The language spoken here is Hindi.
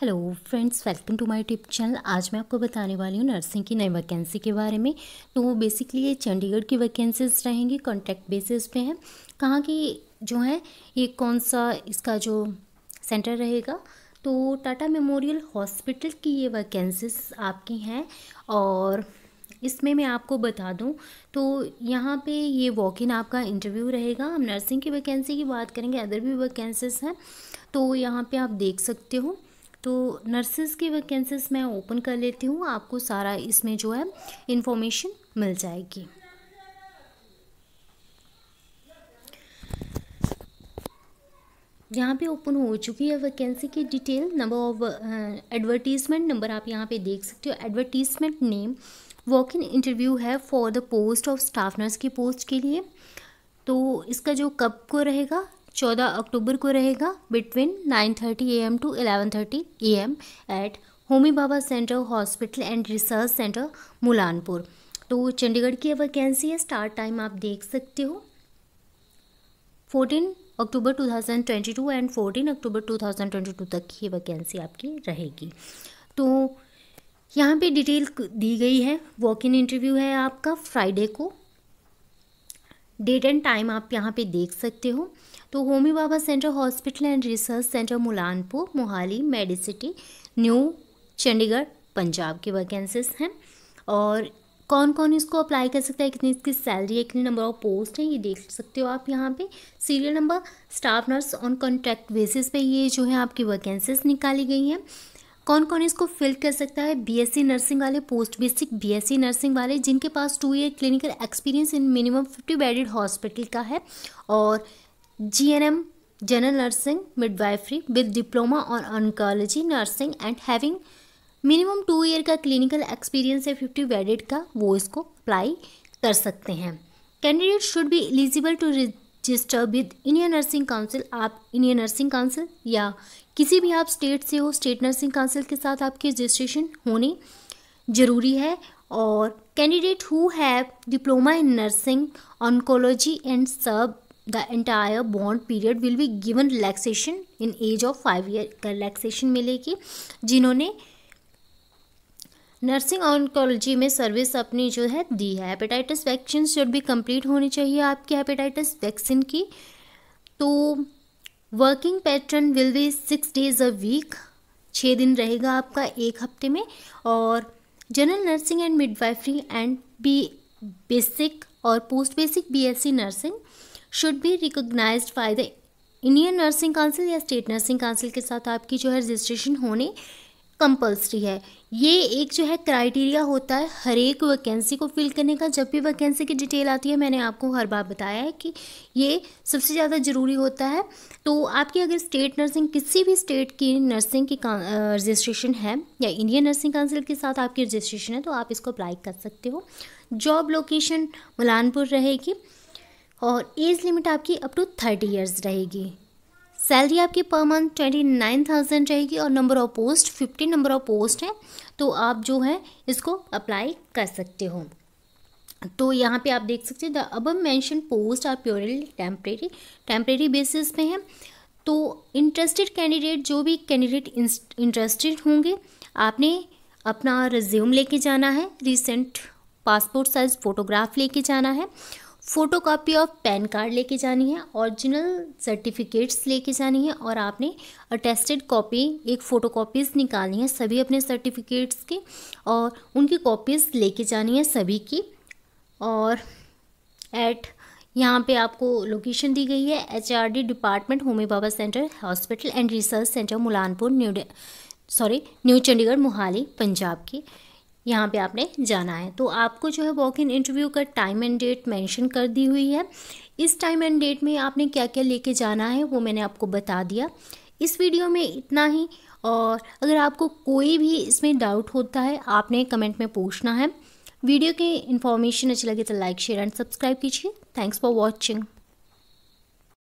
hello friends welcome to my tube channel आज मैं आपको बताने वाली हूँ नर्सिंग की नई वैकेंसी के बारे में तो बेसिकली ये चंडीगढ़ की वैकेंसीज रहेंगी कॉन्ट्रैक्ट बेसिस पे हैं कहाँ की जो है ये कौन सा इसका जो सेंटर रहेगा तो टाटा मेमोरियल हॉस्पिटल की ये वैकेंसीज आपकी हैं और इसमें मैं आपको बता दूं तो यहाँ पे ये वॉक इन आपका इंटरव्यू रहेगा हम नर्सिंग की वैकेंसी की बात करेंगे अदर भी वैकेंसीज हैं तो यहाँ पे आप देख सकते हो तो नर्सेज की वैकेंसीज मैं ओपन कर लेती हूँ आपको सारा इसमें जो है इन्फॉर्मेशन मिल जाएगी यहाँ पे ओपन हो चुकी है वैकेंसी की detail number of advertisement number आप यहाँ पे देख सकते हो advertisement name walk in interview है for the post of staff nurse की पोस्ट के लिए तो इसका जो कब को रहेगा चौदह अक्टूबर को रहेगा between nine thirty A M to eleven thirty A M at Homi Bhabha centre hospital and research centre Mullanpur तो चंडीगढ़ की वैकेंसी है स्टार्ट टाइम आप देख सकते हो fourteen October 2022 and fourteen October two thousand twenty two तक ये वैकेंसी आपकी रहेगी तो यहाँ पे डिटेल दी गई है वॉक इन इंटरव्यू है आपका फ्राइडे को डेट एंड टाइम आप यहाँ पे देख सकते हो तो Homi Bhabha centre hospital and research centre Mullanpur Mohali medicity new Chandigarh Punjab की वैकेंसीज हैं और कौन कौन इसको अप्लाई कर सकता है कितनी इसकी सैलरी है कितने नंबर ऑफ पोस्ट हैं ये देख सकते हो आप यहाँ पे serial number staff nurse on contract basis पे ये जो है आपकी वैकेंसीज निकाली गई हैं कौन कौन इसको फिल कर सकता है बीएससी नर्सिंग वाले पोस्ट बेसिक बीएससी नर्सिंग वाले जिनके पास two year clinical experience in minimum fifty bedded hospital का है और GNM general nursing midwifery with diploma और oncology nursing and having minimum two year का क्लिनिकल एक्सपीरियंस है फिफ्टी बेडेड का वो इसको अप्लाई कर सकते हैं candidate should be eligible to register with Indian nursing council आप इंडियन नर्सिंग काउंसिल या किसी भी आप स्टेट से हो स्टेट नर्सिंग काउंसिल के साथ आपकी रजिस्ट्रेशन होनी ज़रूरी है और candidate who have diploma in nursing oncology and सब the entire bond period will be given relaxation in age of five year relaxation मिलेगी जिन्होंने नर्सिंग ऑनकोलॉजी में सर्विस अपनी जो है दी है हेपेटाइटिस वैक्सीन शुड भी कंप्लीट होनी चाहिए आपकी हेपेटाइटिस वैक्सीन की तो working pattern will be six days a week छः दिन रहेगा आपका एक हफ्ते में और general nursing and midwifery and B basic और post basic BSc nursing should be recognise by the Indian nursing council या स्टेट नर्सिंग काउंसिल के साथ आपकी जो है रजिस्ट्रेशन होने कंपल्सरी है ये एक जो है क्राइटेरिया होता है हर एक वैकेंसी को फिल करने का जब भी वैकेंसी की डिटेल आती है मैंने आपको हर बार बताया है कि ये सबसे ज़्यादा ज़रूरी होता है तो आपकी अगर स्टेट नर्सिंग किसी भी स्टेट की नर्सिंग की रजिस्ट्रेशन है या इंडियन नर्सिंग काउंसिल के साथ आपकी रजिस्ट्रेशन है तो आप इसको अप्लाई कर सकते हो जॉब लोकेशन मुलानपुर रहेगी और एज लिमिट आपकी अप टू थर्टी ईयर्स रहेगी सैलरी आपकी per month twenty nine thousand रहेगी और number of post fifty number of post है तो आप जो है इसको अप्लाई कर सकते हो तो यहाँ पे आप देख सकते हैं the above mention post are purely temporary temporary basis पे हैं तो इंटरेस्टेड कैंडिडेट जो भी कैंडिडेट इंटरेस्टेड होंगे आपने अपना रिज्यूम लेके जाना है रिसेंट पासपोर्ट साइज़ फ़ोटोग्राफ लेके जाना है photo copy of PAN card लेके जानी है ओरिजिनल सर्टिफिकेट्स लेके जानी है और आपने अटेस्टेड कॉपी एक फ़ोटो कापीज निकालनी है सभी अपने सर्टिफिकेट्स के और उनकी कॉपीज़ लेके जानी है सभी की और एट यहाँ पे आपको लोकेशन दी गई है HRD department Homi Bhabha centre hospital and research centre Mullanpur new sorry new Chandigarh Mohali Punjab की यहाँ पे आपने जाना है तो आपको जो है वॉक इन इंटरव्यू का टाइम एंड डेट मेंशन कर दी हुई है इस टाइम एंड डेट में आपने क्या क्या लेके जाना है वो मैंने आपको बता दिया इस वीडियो में इतना ही और अगर आपको कोई भी इसमें डाउट होता है आपने कमेंट में पूछना है वीडियो की इन्फॉर्मेशन अच्छी लगे तो लाइक शेयर एंड सब्सक्राइब कीजिए थैंक्स फॉर वॉचिंग